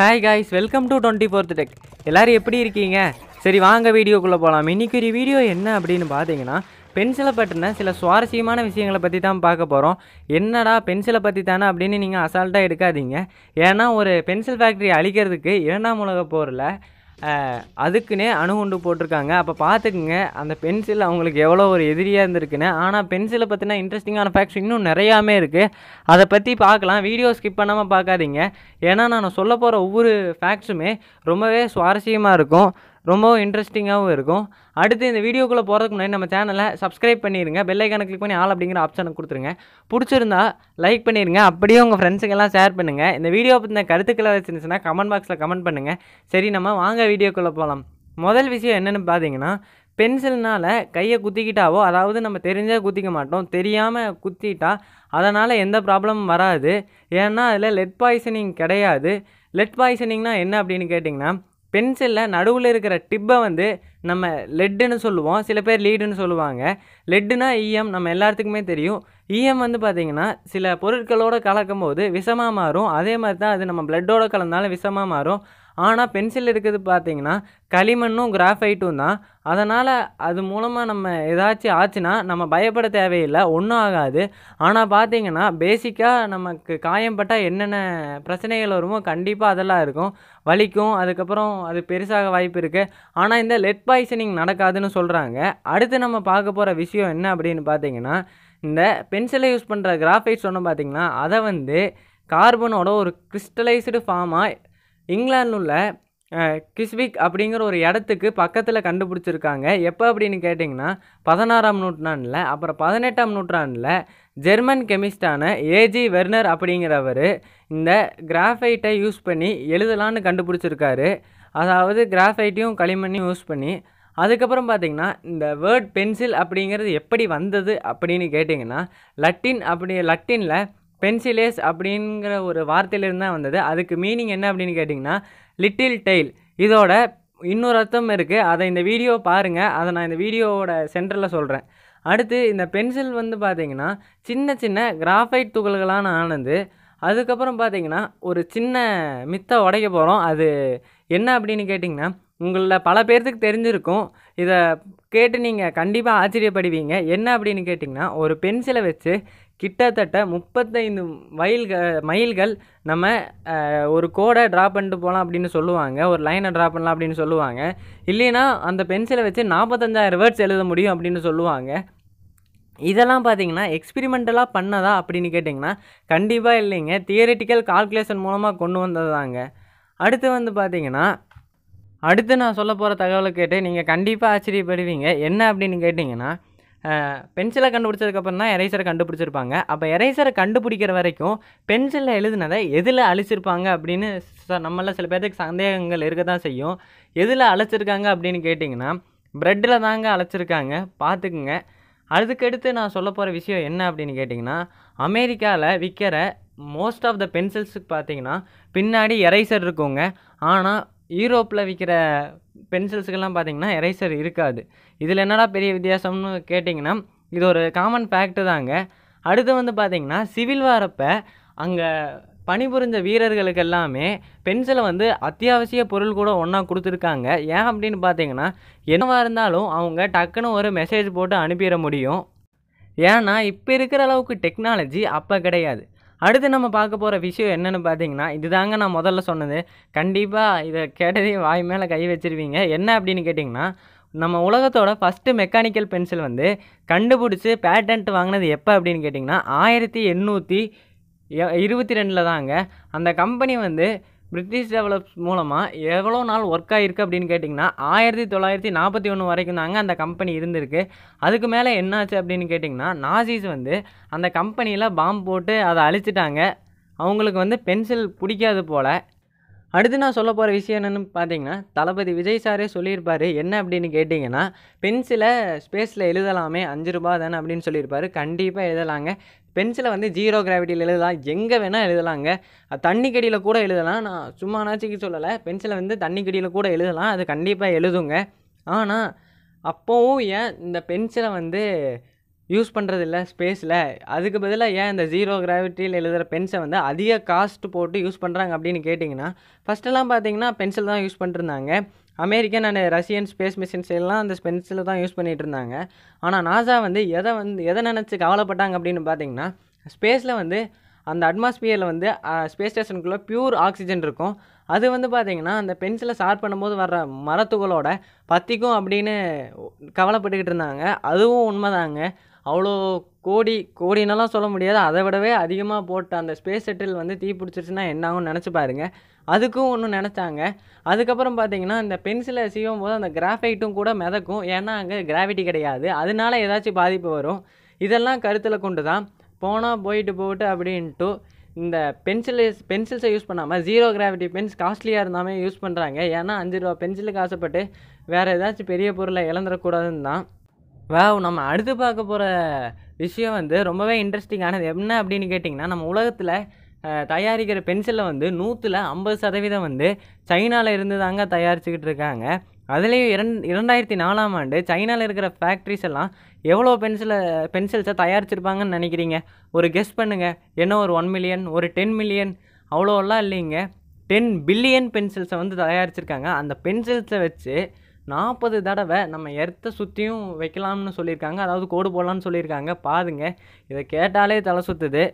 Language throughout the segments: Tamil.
hi guys welcome to twenty fourth tech எல்லோரும் எப்படி இருக்கீங்க சரி வாங்க வீடியோக்குள்ளே போகலாம் இன்றைக்கி வீடியோ என்ன அப்படின்னு பார்த்தீங்கன்னா பென்சிலை பற்றின சில சுவாரஸ்யமான விஷயங்களை பற்றி தான் பார்க்க போகிறோம் என்னடா பென்சிலை பற்றி தானே அப்படின்னு நீங்கள் அசால்ட்டாக எடுக்காதீங்க ஏன்னா ஒரு பென்சில் ஃபேக்ட்ரி அழிக்கிறதுக்கு இரண்டாம் உலக போரில் அதுக்குன்னே அணுகுண்டு போட்டிருக்காங்க அப்போ பார்த்துக்குங்க அந்த பென்சில் அவங்களுக்கு எவ்வளோ ஒரு எதிரியாக இருந்திருக்குன்னு ஆனால் பென்சிலை பற்றினா இன்ட்ரெஸ்டிங்கான ஃபேக்ட்ஸ் இன்னும் நிறையாமே இருக்குது அதை பற்றி பார்க்கலாம் வீடியோ ஸ்கிப் பண்ணாமல் பார்க்காதீங்க ஏன்னா நான் சொல்ல போகிற ஒவ்வொரு ஃபேக்ட்ஸுமே ரொம்பவே சுவாரஸ்யமாக இருக்கும் ரொம்பவும் இன்ட்ரெஸ்டிங்காகவும் இருக்கும் அடுத்து இந்த வீடியோக்குள்ளே போகிறதுக்கு முன்னாடி நம்ம சேனலை சப்ஸ்கிரைப் பண்ணிடுங்க பெல்லைக்கான கிளிக் பண்ணி ஆள் அப்படிங்கிற ஆப்ஷனை கொடுத்துருங்க பிடிச்சிருந்தா லைக் பண்ணிடுங்க அப்படியே உங்கள் ஃப்ரெண்ட்ஸுக்கெல்லாம் ஷேர் பண்ணுங்கள் இந்த வீடியோ பற்றின கருத்துக்களை வச்சுருந்துச்சுன்னா கமெண்ட் பாக்ஸில் கமெண்ட் பண்ணுங்கள் சரி நம்ம வாங்க வீடியோக்குள்ளே போகலாம் முதல் விஷயம் என்னென்னு பார்த்தீங்கன்னா பென்சில்னால் கையை குத்திக்கிட்டாவோ அதாவது நம்ம தெரிஞ்சால் குத்திக்க மாட்டோம் தெரியாமல் குத்திட்டா அதனால் எந்த ப்ராப்ளமும் வராது ஏன்னா அதில் லெட் பாய்சனிங் கிடையாது லெட் பாய்சனிங்னால் என்ன அப்படின்னு கேட்டிங்கன்னா பென்சிலில் நடுவில் இருக்கிற டிப்பை வந்து நம்ம லெட்டுன்னு சொல்லுவோம் சில பேர் லீடுன்னு சொல்லுவாங்க லெட்டுனா ஈஎம் e நம்ம எல்லாத்துக்குமே தெரியும் ஈஎம் e வந்து பார்த்திங்கன்னா சில பொருட்களோடு கலக்கும் போது விஷமாக மாறும் அதே மாதிரி தான் அது நம்ம பிளட்டோடு கலந்தாலும் விஷமாக மாறும் ஆனால் பென்சில் இருக்கிறது பார்த்தீங்கன்னா களிமண்ணும் கிராஃபைட்டும் தான் அதனால் அது மூலமாக நம்ம ஏதாச்சும் ஆச்சுன்னா நம்ம பயப்பட தேவையில்லை ஒன்றும் ஆகாது ஆனால் பார்த்திங்கன்னா பேசிக்காக நமக்கு காயம்பட்டால் என்னென்ன பிரச்சனைகள் வருமோ கண்டிப்பாக அதெல்லாம் இருக்கும் வலிக்கும் அதுக்கப்புறம் அது பெருசாக வாய்ப்பு இருக்குது ஆனால் இந்த லெட் பாய்சனிங் நடக்காதுன்னு சொல்கிறாங்க அடுத்து நம்ம பார்க்க போகிற விஷயம் என்ன அப்படின்னு பார்த்தீங்கன்னா இந்த பென்சிலை யூஸ் பண்ணுற கிராஃபைட் சொன்ன பார்த்திங்கன்னா அதை வந்து கார்பனோட ஒரு கிறிஸ்டலைஸ்டு ஃபார்மாக இங்கிலாந்து உள்ள கிஸ்விக் அப்படிங்கிற ஒரு இடத்துக்கு பக்கத்தில் கண்டுபிடிச்சிருக்காங்க எப்போ அப்படின்னு கேட்டிங்கன்னா பதினாறாம் நூற்றாண்டில் அப்புறம் பதினெட்டாம் நூற்றாண்டில் ஜெர்மன் கெமிஸ்டான ஏஜி வெர்னர் அப்படிங்கிறவர் இந்த கிராஃபைட்டை யூஸ் பண்ணி எழுதலான்னு கண்டுபிடிச்சிருக்காரு அதாவது கிராஃபைட்டையும் களிமண்ணையும் யூஸ் பண்ணி அதுக்கப்புறம் பார்த்திங்கன்னா இந்த வேர்ட் பென்சில் அப்படிங்கிறது எப்படி வந்தது அப்படின்னு கேட்டிங்கன்னா லட்டின் அப்படி லட்டினில் பென்சிலேஸ் அப்படிங்கிற ஒரு வார்த்தையிலேருந்து தான் வந்தது அதுக்கு மீனிங் என்ன அப்படின்னு கேட்டிங்கன்னா லிட்டில் டெய்ல் இதோட இன்னொரு அர்த்தம் இருக்குது அதை இந்த வீடியோ பாருங்கள் அதை நான் இந்த வீடியோவோட சென்டரில் சொல்கிறேன் அடுத்து இந்த பென்சில் வந்து பார்த்திங்கன்னா சின்ன சின்ன கிராஃபைட் துகள்களான ஆனது அதுக்கப்புறம் பார்த்திங்கன்னா ஒரு சின்ன மித்தை உடைக்க போகிறோம் அது என்ன அப்படின்னு கேட்டிங்கன்னா உங்களில் பல பேர்த்துக்கு தெரிஞ்சிருக்கும் இதை கேட்டு நீங்கள் கண்டிப்பாக ஆச்சரியப்படுவீங்க என்ன அப்படின்னு கேட்டிங்கன்னா ஒரு பென்சிலை வச்சு கிட்டத்தட்ட முப்பத்தைந்து மயில்கள் மைல்கள் நம்ம ஒரு கோடை ட்ரா பண்ணிட்டு போகலாம் அப்படின்னு சொல்லுவாங்க ஒரு லைனை ட்ரா பண்ணலாம் அப்படின்னு சொல்லுவாங்க இல்லைன்னா அந்த பென்சிலை வச்சு நாற்பத்தஞ்சாயிரம் வேர்ட்ஸ் எழுத முடியும் அப்படின்னு சொல்லுவாங்க இதெல்லாம் பார்த்தீங்கன்னா எக்ஸ்பிரிமெண்டலாக பண்ணதா அப்படின்னு கேட்டிங்கன்னா கண்டிப்பாக இல்லைங்க தியரிட்டிக்கல் கால்குலேஷன் மூலமாக கொண்டு வந்தது தாங்க அடுத்து வந்து பார்த்தீங்கன்னா அடுத்து நான் சொல்ல போகிற தகவலை கேட்டு நீங்கள் கண்டிப்பாக ஆச்சரியப்படுவீங்க என்ன அப்படின்னு கேட்டிங்கன்னா பென்சிலை கண்டுபிடிச்சதுக்கப்புறம் தான் எரேசரை கண்டுபிடிச்சிருப்பாங்க அப்போ எரேசரை கண்டுபிடிக்கிற வரைக்கும் பென்சிலில் எழுதினதை எதில் அழிச்சிருப்பாங்க அப்படின்னு நம்மளால் சில பேர்த்துக்கு சந்தேகங்கள் இருக்க தான் செய்யும் எதில் அழைச்சிருக்காங்க அப்படின்னு கேட்டிங்கன்னா ப்ரெட்டில் தாங்க அழைச்சிருக்காங்க பார்த்துக்குங்க அதுக்கடுத்து நான் சொல்ல போகிற விஷயம் என்ன அப்படின்னு கேட்டிங்கன்னா அமெரிக்காவில் விற்கிற மோஸ்ட் ஆஃப் த பென்சில்ஸுக்கு பார்த்தீங்கன்னா பின்னாடி எரைசர் இருக்குங்க ஆனால் யூரோப்பில் விற்கிற பென்சில்ஸுக்கெல்லாம் பார்த்தீங்கன்னா எரேசர் இருக்காது இதில் என்னடா பெரிய வித்தியாசம்னு கேட்டிங்கன்னா இது ஒரு காமன் ஃபேக்ட்டு தாங்க அடுத்து வந்து பார்த்திங்கன்னா சிவில் வாரப்போ அங்கே பணிபுரிஞ்ச வீரர்களுக்கு எல்லாமே பென்சிலை வந்து அத்தியாவசிய பொருள் கூட ஒன்றா கொடுத்துருக்காங்க ஏன் அப்படின்னு பார்த்தீங்கன்னா என்னவாக இருந்தாலும் அவங்க டக்குன்னு ஒரு மெசேஜ் போட்டு அனுப்பிட முடியும் ஏன்னா இப்போ இருக்கிற அளவுக்கு டெக்னாலஜி அப்போ கிடையாது அடுத்து நம்ம பார்க்க போகிற விஷயம் என்னென்னு பார்த்தீங்கன்னா இதுதாங்க நான் முதல்ல சொன்னது கண்டிப்பாக இதை கேட்டதையும் வாய் மேலே கை வச்சுருவீங்க என்ன அப்படின்னு கேட்டிங்கன்னா நம்ம உலகத்தோட ஃபஸ்ட்டு மெக்கானிக்கல் பென்சில் வந்து கண்டுபிடிச்சி பேட்டன்ட் வாங்கினது எப்போ அப்படின்னு கேட்டிங்கன்னா ஆயிரத்தி எண்ணூற்றி இருபத்தி ரெண்டில் தாங்க அந்த கம்பெனி வந்து பிரிட்டிஷ் டெவலப்ஸ் மூலமாக எவ்வளோ நாள் ஒர்க் ஆகிருக்கு அப்படின்னு கேட்டிங்கன்னா ஆயிரத்தி தொள்ளாயிரத்தி நாற்பத்தி ஒன்று வரைக்கும் தாங்க அந்த கம்பெனி இருந்திருக்கு அதுக்கு மேலே என்னாச்சு அப்படின்னு கேட்டிங்கன்னா நாசிஸ் வந்து அந்த கம்பெனியில் பாம்பு போட்டு அதை அழிச்சிட்டாங்க அவங்களுக்கு வந்து பென்சில் பிடிக்காது போல் அடுத்து நான் சொல்ல போகிற விஷயம் என்னென்னு பார்த்தீங்கன்னா தளபதி விஜய் சாரே சொல்லியிருப்பார் என்ன அப்படின்னு கேட்டிங்கன்னா பென்சிலை ஸ்பேஸில் எழுதலாமே அஞ்சு ரூபா தானே அப்படின்னு சொல்லியிருப்பார் கண்டிப்பாக எழுதலாங்க பென்சிலை வந்து ஜீரோ கிராவிட்டியில் எழுதலாம் எங்கே வேணால் எழுதலாங்க தண்ணிக்கடியில் கூட எழுதலாம் நான் சும்மா நாச்சிக்கு சொல்லலை பென்சிலை வந்து தண்ணிக்கடியில் கூட எழுதலாம் அது கண்டிப்பாக எழுதுங்க ஆனால் அப்போவும் ஏன் இந்த பென்சிலை வந்து யூஸ் பண்ணுறதில்ல ஸ்பேஸில் அதுக்கு பதிலாக ஏன் இந்த ஜீரோ கிராவிட்டியில் எழுதுகிற பென்சை வந்து அதிக காஸ்ட் போட்டு யூஸ் பண்ணுறாங்க அப்படின்னு கேட்டிங்கன்னா ஃபஸ்ட்டெல்லாம் பார்த்தீங்கன்னா பென்சில் தான் யூஸ் பண்ணிருந்தாங்க American and Russian space missions எல்லாம் அந்த பென்சில் தான் யூஸ் பண்ணிகிட்டு இருந்தாங்க ஆனால் நாசா வந்து எதை வந்து எதை நினச்சி கவலைப்பட்டாங்க அப்படின்னு பார்த்தீங்கன்னா ஸ்பேஸில் வந்து அந்த அட்மாஸ்பியரில் வந்து ஸ்பேஸ் ஸ்டேஷனுக்குள்ளே பியூர் ஆக்சிஜன் இருக்கும் அது வந்து பார்த்திங்கன்னா அந்த பென்சிலை சார் பண்ணும்போது வர்ற மரத்துகளோட பத்திக்கும் அப்படின்னு கவலைப்பட்டுக்கிட்டு இருந்தாங்க அதுவும் உண்மைதாங்க அவ்வளோ கோடி கோடினெல்லாம் சொல்ல முடியாது அதை விடவே அதிகமாக போட்ட அந்த ஸ்பேஸ் செட்டில் வந்து தீ பிடிச்சிருச்சுன்னா என்னாகும் நினச்சி பாருங்க அதுக்கும் ஒன்றும் நினச்சாங்க அதுக்கப்புறம் பார்த்தீங்கன்னா இந்த பென்சிலை செய்யும் போது அந்த கிராஃபைட்டும் கூட மிதக்கும் ஏன்னா அங்கே கிராவிட்டி கிடையாது அதனால ஏதாச்சும் பாதிப்பு வரும் இதெல்லாம் கருத்தில் கொண்டு தான் போனால் போயிட்டு போட்டு அப்படின்ட்டு இந்த பென்சில் பென்சில்ஸை யூஸ் பண்ணாமல் ஜீரோ கிராவிட்டி பென்ஸ் காஸ்ட்லியாக இருந்தாமே யூஸ் பண்ணுறாங்க ஏன்னா அஞ்சு ரூபா பென்சிலுக்கு ஆசைப்பட்டு வேறு ஏதாச்சும் பெரிய பொருளை இழந்துடக்கூடாதுன்னு தான் வாவ் நம்ம அடுத்து பார்க்க போகிற விஷயம் வந்து ரொம்பவே இன்ட்ரெஸ்டிங்கானது என்ன அப்படின்னு கேட்டிங்கன்னா நம்ம உலகத்தில் தயாரிக்கிற பென்சிலை வந்து நூற்றில் ஐம்பது சதவீதம் வந்து சைனாவில் இருந்து தாங்க தயாரிச்சுக்கிட்டு இருக்காங்க அதுலேயும் இரண் இரண்டாயிரத்தி நாலாம் ஆண்டு சைனாவில் இருக்கிற ஃபேக்ட்ரிஸ் எல்லாம் எவ்வளோ பென்சிலை பென்சில்ஸை தயாரிச்சிருப்பாங்கன்னு நினைக்கிறீங்க ஒரு கெஸ் பண்ணுங்கள் என்ன ஒரு ஒன் மில்லியன் ஒரு டென் மில்லியன் அவ்வளோலாம் இல்லைங்க டென் பில்லியன் பென்சில்ஸை வந்து தயாரிச்சிருக்காங்க அந்த பென்சில்ஸை வச்சு நாற்பது தடவை நம்ம எர்த்தை சுற்றியும் வைக்கலாம்னு சொல்லியிருக்காங்க அதாவது கோடு போடலான்னு சொல்லியிருக்காங்க பாருங்க இதை கேட்டாலே தலை சுற்றுது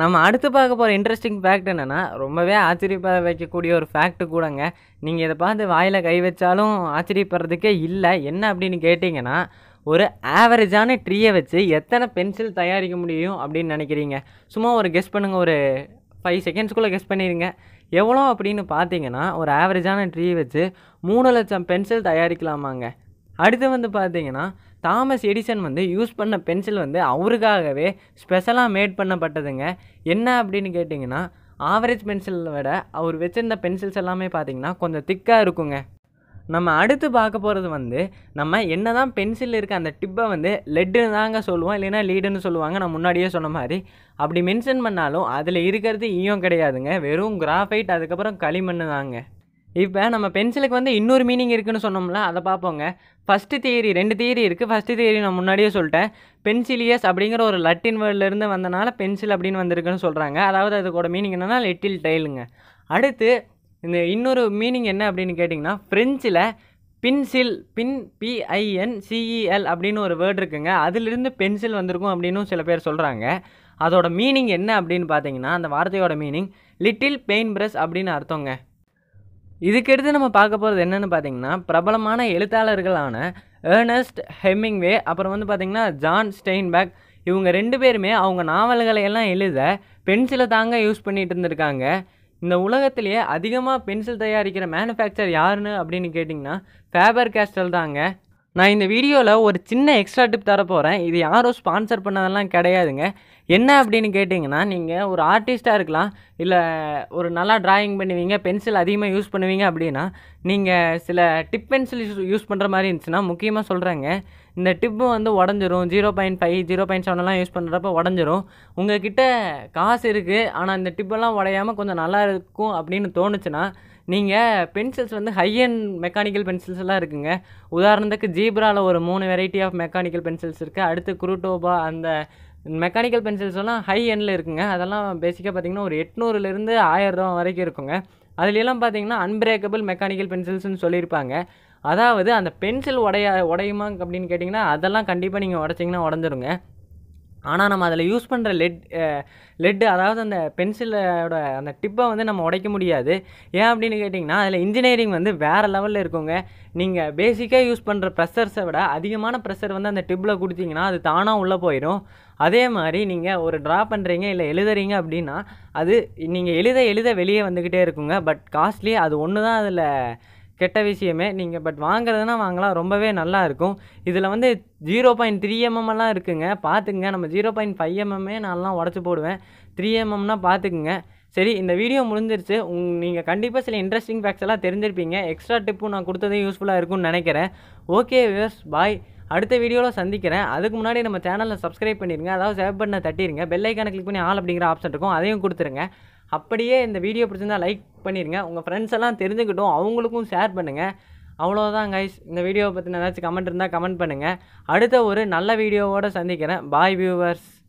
நம்ம அடுத்து பார்க்க போகிற இன்ட்ரெஸ்டிங் ஃபேக்ட் என்னென்னா ரொம்பவே ஆச்சரியப்பட வைக்கக்கூடிய ஒரு ஃபேக்ட்டு கூடங்க நீங்கள் இதை பார்த்து வாயில் கை வச்சாலும் ஆச்சரியப்படுறதுக்கே இல்லை என்ன அப்படின்னு கேட்டிங்கன்னா ஒரு ஆவரேஜான ட்ரீயை வச்சு எத்தனை பென்சில் தயாரிக்க முடியும் அப்படின்னு நினைக்கிறீங்க சும்மா ஒரு கெஸ் பண்ணுங்கள் ஒரு ஃபைவ் செகண்ட்ஸ்குள்ளே கெஸ் பண்ணிடுங்க எவ்வளோ அப்படின்னு பார்த்தீங்கன்னா ஒரு ஆவரேஜான ட்ரீ வச்சு மூணு லட்சம் பென்சில் தயாரிக்கலாமாங்க அடுத்து வந்து பார்த்தீங்கன்னா தாமஸ் எடிசன் வந்து யூஸ் பண்ண பென்சில் வந்து அவருக்காகவே ஸ்பெஷலாக மேட் பண்ணப்பட்டதுங்க என்ன அப்படின்னு கேட்டிங்கன்னா ஆவரேஜ் பென்சிலை விட அவர் வச்சுருந்த பென்சில்ஸ் எல்லாமே பார்த்திங்கன்னா கொஞ்சம் திக்காக இருக்குங்க நம்ம அடுத்து பார்க்க போகிறது வந்து நம்ம என்ன தான் பென்சில் இருக்க அந்த டிப்பை வந்து லெட்டுன்னு தாங்க சொல்லுவோம் இல்லைன்னா லீடுன்னு சொல்லுவாங்க நான் முன்னாடியே சொன்ன மாதிரி அப்படி மென்ஷன் பண்ணாலும் அதில் இருக்கிறது ஈயம் கிடையாதுங்க வெறும் கிராஃபைட் அதுக்கப்புறம் களிமண் தாங்க இப்போ நம்ம பென்சிலுக்கு வந்து இன்னொரு மீனிங் இருக்குதுன்னு சொன்னோம்ல அதை பார்ப்போங்க ஃபஸ்ட்டு தியரி ரெண்டு தியரி இருக்குது ஃபஸ்ட்டு தியரி நான் முன்னாடியே சொல்லிட்டேன் பென்சிலியஸ் அப்படிங்கிற ஒரு லட்டின் வேர்ட்லேருந்து வந்தனால பென்சில் அப்படின்னு வந்திருக்குன்னு சொல்கிறாங்க அதாவது அதுக்கோட மீனிங் என்னென்னா லிட்டில் டைலுங்க அடுத்து இந்த இன்னொரு மீனிங் என்ன அப்படின்னு கேட்டிங்கன்னா ஃப்ரெஞ்சில் பின்சில் பின் பிஐஎன் சிஇஎல் அப்படின்னு ஒரு வேர்டு இருக்குங்க அதிலிருந்து பென்சில் வந்திருக்கும் அப்படின்னும் சில பேர் சொல்கிறாங்க அதோட மீனிங் என்ன அப்படின்னு பார்த்தீங்கன்னா அந்த வார்த்தையோட மீனிங் லிட்டில் பெயின் பிரஷ் அப்படின்னு அர்த்தங்க இதுக்கடுத்து நம்ம பார்க்க போகிறது என்னென்னு பார்த்தீங்கன்னா பிரபலமான எழுத்தாளர்களான ஏர்னஸ்ட் ஹெம்மிங்வே அப்புறம் வந்து பார்த்திங்கன்னா ஜான் ஸ்டெயின்பேக் இவங்க ரெண்டு பேருமே அவங்க நாவல்களை எல்லாம் எழுத பென்சிலை தாங்க யூஸ் பண்ணிகிட்டு இருந்திருக்காங்க இந்த உலகத்திலேயே அதிகமாக பென்சில் தயாரிக்கிற மேனுஃபேக்சர் யாருன்னு அப்படின்னு கேட்டிங்கன்னா ஃபேபர் கேஸ்டல் தாங்க நான் இந்த வீடியோவில் ஒரு சின்ன எக்ஸ்ட்ரா டிப் தரப்போகிறேன் இது யாரும் ஸ்பான்சர் பண்ணதெல்லாம் கிடையாதுங்க என்ன அப்படின்னு கேட்டிங்கன்னா நீங்கள் ஒரு ஆர்டிஸ்ட்டாக இருக்கலாம் இல்லை ஒரு நல்லா ட்ராயிங் பண்ணுவீங்க பென்சில் அதிகமாக யூஸ் பண்ணுவீங்க அப்படின்னா நீங்கள் சில டிப் பென்சில் யூஸ் யூஸ் பண்ணுற மாதிரி இருந்துச்சுன்னா முக்கியமாக சொல்கிறாங்க இந்த டிப்பு வந்து உடஞ்சிரும் zero point five zero point செவன்லாம் யூஸ் பண்ணுறப்ப உடஞ்சிரும் கிட்ட காசு இருக்குது ஆனால் இந்த டிப்பெல்லாம் உடையாமல் கொஞ்சம் நல்லா இருக்கும் அப்படின்னு தோணுச்சுன்னா நீங்கள் பென்சில்ஸ் வந்து ஹை அண்ட் மெக்கானிக்கல் பென்சில்ஸ் எல்லாம் இருக்குங்க உதாரணத்துக்கு ஜீப்ராவில் ஒரு மூணு வெரைட்டி ஆஃப் மெக்கானிக்கல் பென்சில்ஸ் இருக்குது அடுத்து குரூட்டோபா அந்த மெக்கானிக்கல் பென்சில்ஸ்லாம் ஹை எண்டில் இருக்குங்க அதெல்லாம் பேசிக்காக பார்த்திங்கன்னா ஒரு எட்நூறுலேருந்து ரூபா வரைக்கும் இருக்குங்க அதுலெலாம் பார்த்திங்கன்னா அன்பிரேக்கபிள் மெக்கானிக்கல் பென்சில்ஸ்னு சொல்லியிருப்பாங்க அதாவது அந்த பென்சில் உடைய உடையுமா அப்படின்னு கேட்டிங்கன்னா அதெல்லாம் கண்டிப்பாக நீங்கள் உடச்சிங்கன்னா உடஞ்சிருங்க ஆனால் நம்ம அதில் யூஸ் பண்ணுற லெட் லெட்டு அதாவது அந்த பென்சிலோட அந்த டிப்பை வந்து நம்ம உடைக்க முடியாது ஏன் அப்படின்னு கேட்டிங்கன்னா அதில் இன்ஜினியரிங் வந்து வேறு லெவலில் இருக்குங்க நீங்கள் பேசிக்காக யூஸ் பண்ணுற ப்ரெஷர்ஸை விட அதிகமான ப்ரெஷர் வந்து அந்த டிப்பில் கொடுத்தீங்கன்னா அது தானாக உள்ளே போயிடும் அதே மாதிரி நீங்கள் ஒரு ட்ரா பண்ணுறீங்க இல்லை எழுதுறீங்க அப்படின்னா அது நீங்கள் எழுத எழுத வெளியே வந்துக்கிட்டே இருக்குங்க பட் காஸ்ட்லி அது ஒன்று தான் அதில் கெட்ட விஷயமே நீங்கள் பட் வாங்குறதுனா வாங்கலாம் ரொம்பவே நல்லா இருக்கும் இதில் வந்து ஜீரோ பாயிண்ட் த்ரீ எம்எம்எல்லாம் இருக்குங்க பார்த்துக்குங்க நம்ம ஜீரோ பாயிண்ட் ஃபைவ் எம்எம்மே நான்லாம் உடச்சி போடுவேன் த்ரீ எம்எம்னா பார்த்துக்குங்க சரி இந்த வீடியோ முடிஞ்சிருச்சு உங் நீங்கள் கண்டிப்பாக சில இன்ட்ரெஸ்டிங் ஃபேக்ட்ஸ் எல்லாம் தெரிஞ்சிருப்பீங்க எக்ஸ்ட்ரா டிப்பும் நான் கொடுத்ததே யூஸ்ஃபுல்லாக இருக்கும்னு நினைக்கிறேன் ஓகே வியர்ஸ் பாய் அடுத்த வீடியோவில் சந்திக்கிறேன் அதுக்கு முன்னாடி நம்ம சேனலில் சப்ஸ்கிரைப் பண்ணிடுங்க அதாவது சேவ் பண்ண தட்டிடுங்க பெல்லைக்கான கிளிக் பண்ணி ஆள் அப்படிங்கிற ஆப்ஷன் இருக்கும் அதையும் கொடுத்துருங்க அப்படியே இந்த வீடியோ பிடிச்சிருந்தா லைக் பண்ணிடுங்க உங்கள் ஃப்ரெண்ட்ஸ் எல்லாம் தெரிஞ்சுக்கிட்டும் அவங்களுக்கும் ஷேர் பண்ணுங்கள் அவ்வளோதான் கைஸ் இந்த வீடியோவை பற்றின ஏதாச்சும் கமெண்ட் இருந்தால் கமெண்ட் பண்ணுங்கள் அடுத்த ஒரு நல்ல வீடியோவோடு சந்திக்கிறேன் பாய் வியூவர்ஸ்